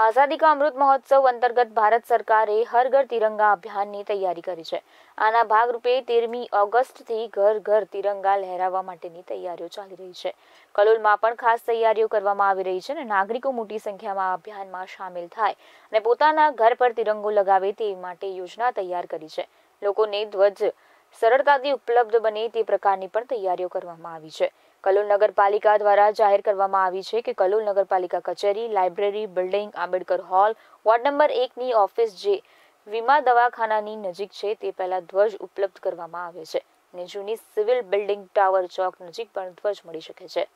આઝાદી કા અમૃત મહોત્સવ અંતર્ગત ભારત સરકારે હર ઘર તિરંગા અભિયાનની તૈયારી કરી છે આના ભાગરૂપે તેરમી ઓગસ્ટથી ઘર ઘર તિરંગા લહેરાવવા માટેની તૈયારીઓ ચાલી રહી છે કલોલમાં પણ ખાસ તૈયારીઓ કરવામાં આવી રહી છે અને નાગરિકો મોટી સંખ્યામાં અભિયાનમાં સામેલ થાય અને પોતાના ઘર પર તિરંગો લગાવે તે માટે યોજના તૈયાર કરી છે લોકોને ધ્વજ સરળતાથી ઉપલબ્ધ બને તે પ્રકારની પણ તૈયારીઓ કરવામાં આવી છે કલોલ નગરપાલિકા દ્વારા જાહેર કરવામાં આવી છે કે કલોલ નગરપાલિકા કચેરી library building Ambedkar hall ward number એકની ઓફિસ જે વીમા દવાખાનાની નજીક છે તે પહેલા ધ્વજ ઉપલબ્ધ કરવામાં આવે છે અને જૂની સિવિલ બિલ્ડિંગ ટાવર ચોક નજીક પણ ધ્વજ મળી શકે છે